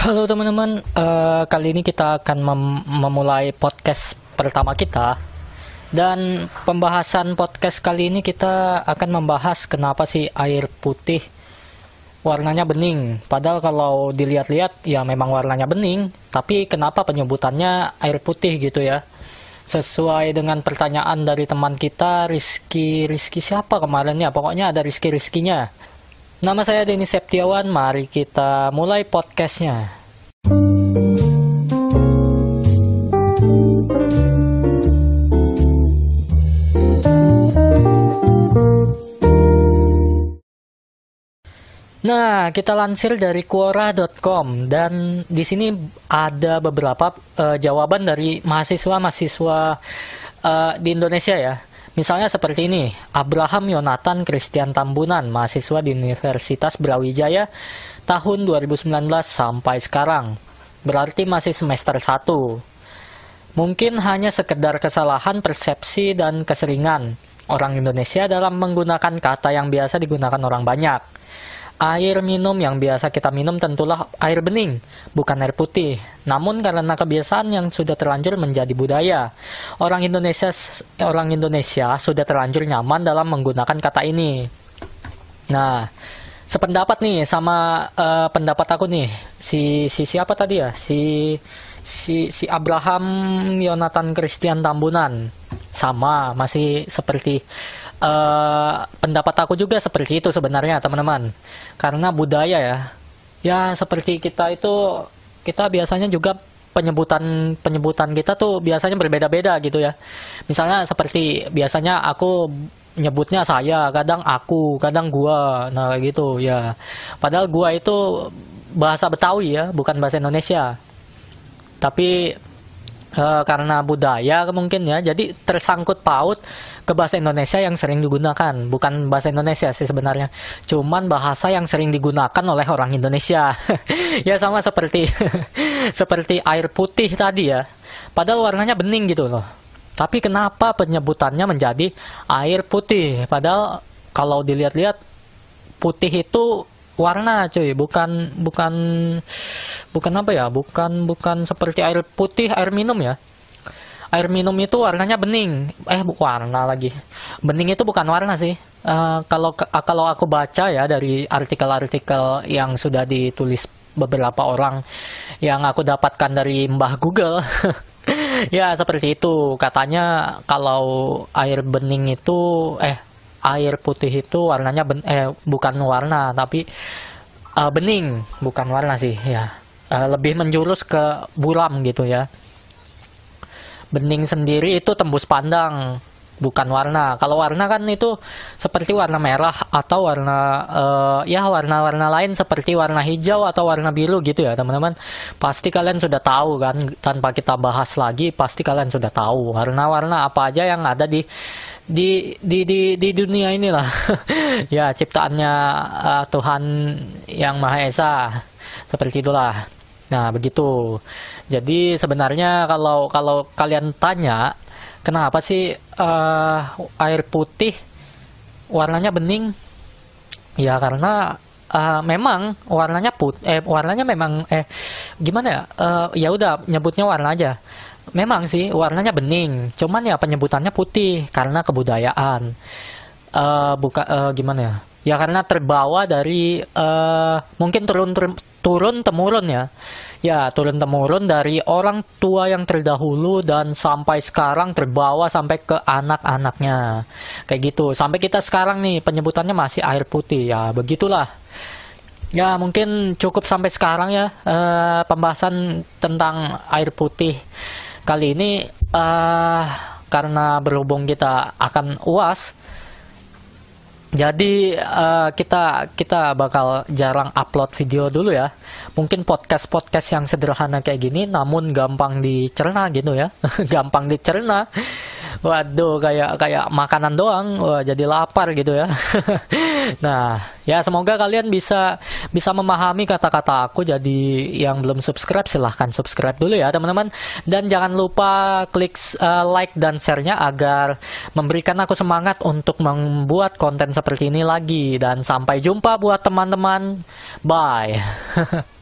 Halo teman-teman, uh, kali ini kita akan mem memulai podcast pertama kita dan pembahasan podcast kali ini kita akan membahas kenapa sih air putih warnanya bening. Padahal kalau dilihat-lihat ya memang warnanya bening, tapi kenapa penyebutannya air putih gitu ya? sesuai dengan pertanyaan dari teman kita Rizky Rizky siapa kemarin ya pokoknya ada Rizky Rizkinya nama saya Denny Septiawan mari kita mulai podcastnya Nah, kita lansir dari quora.com dan di sini ada beberapa uh, jawaban dari mahasiswa-mahasiswa uh, eh, di Indonesia ya. Misalnya seperti ini, Abraham Yonatan Christian Tambunan, mahasiswa di Universitas Brawijaya tahun 2019 sampai sekarang. Berarti masih semester 1. Mungkin hanya sekedar kesalahan persepsi dan keseringan orang Indonesia dalam menggunakan kata yang biasa digunakan orang banyak. Air minum yang biasa kita minum tentulah air bening, bukan air putih. Namun karena kebiasaan yang sudah terlanjur menjadi budaya, orang Indonesia orang Indonesia sudah terlanjur nyaman dalam menggunakan kata ini. Nah, sependapat nih sama uh, pendapat aku nih. Si si siapa tadi ya? Si si si Abraham Yonatan Christian Tambunan. Sama, masih seperti uh, pendapat aku juga seperti itu sebenarnya teman-teman karena budaya ya ya seperti kita itu kita biasanya juga penyebutan penyebutan kita tuh biasanya berbeda-beda gitu ya misalnya seperti biasanya aku nyebutnya saya kadang aku kadang gua nah gitu ya padahal gua itu bahasa Betawi ya bukan bahasa Indonesia tapi e, karena budaya mungkin ya jadi tersangkut paut ke bahasa Indonesia yang sering digunakan bukan bahasa Indonesia sih sebenarnya cuman bahasa yang sering digunakan oleh orang Indonesia ya sama seperti seperti air putih tadi ya padahal warnanya bening gitu loh tapi kenapa penyebutannya menjadi air putih padahal kalau dilihat-lihat putih itu warna cuy bukan bukan bukan apa ya bukan bukan seperti air putih air minum ya air minum itu warnanya bening eh bukan warna lagi bening itu bukan warna sih uh, kalau eh, kalau aku baca ya dari artikel-artikel yang sudah ditulis beberapa orang yang aku dapatkan dari Mbah Google ya seperti itu katanya kalau air bening itu eh air putih itu warnanya ben, eh bukan warna tapi uh, bening bukan warna sih ya uh, lebih menjurus ke buram gitu ya. Bening sendiri itu tembus pandang, bukan warna. Kalau warna kan itu seperti warna merah atau warna uh, ya warna-warna lain seperti warna hijau atau warna biru gitu ya, teman-teman. Pasti kalian sudah tahu kan tanpa kita bahas lagi, pasti kalian sudah tahu warna-warna apa aja yang ada di di di di di dunia inilah ya ciptaannya uh, Tuhan yang Maha Esa seperti itulah Nah, begitu. Jadi sebenarnya kalau kalau kalian tanya kenapa sih uh, air putih warnanya bening? Ya karena uh, memang warnanya put eh warnanya memang eh gimana ya? Uh, ya udah nyebutnya warna aja. Memang sih warnanya bening, cuman ya penyebutannya putih karena kebudayaan. Uh, buka uh, gimana ya? Ya karena terbawa dari uh, mungkin turun, turun turun temurun ya. Ya, turun temurun dari orang tua yang terdahulu dan sampai sekarang terbawa sampai ke anak-anaknya. Kayak gitu. Sampai kita sekarang nih penyebutannya masih air putih ya, begitulah. Ya, mungkin cukup sampai sekarang ya eh, pembahasan tentang air putih. Kali ini eh, karena berhubung kita akan UAS jadi uh, kita kita bakal jarang upload video dulu ya. Mungkin podcast-podcast yang sederhana kayak gini namun gampang dicerna gitu ya. gampang dicerna. Waduh kayak kayak makanan doang. Wah, jadi lapar gitu ya. Nah, ya semoga kalian bisa bisa memahami kata-kata aku. Jadi yang belum subscribe silahkan subscribe dulu ya teman-teman. Dan jangan lupa klik uh, like dan sharenya agar memberikan aku semangat untuk membuat konten seperti ini lagi. Dan sampai jumpa buat teman-teman. Bye.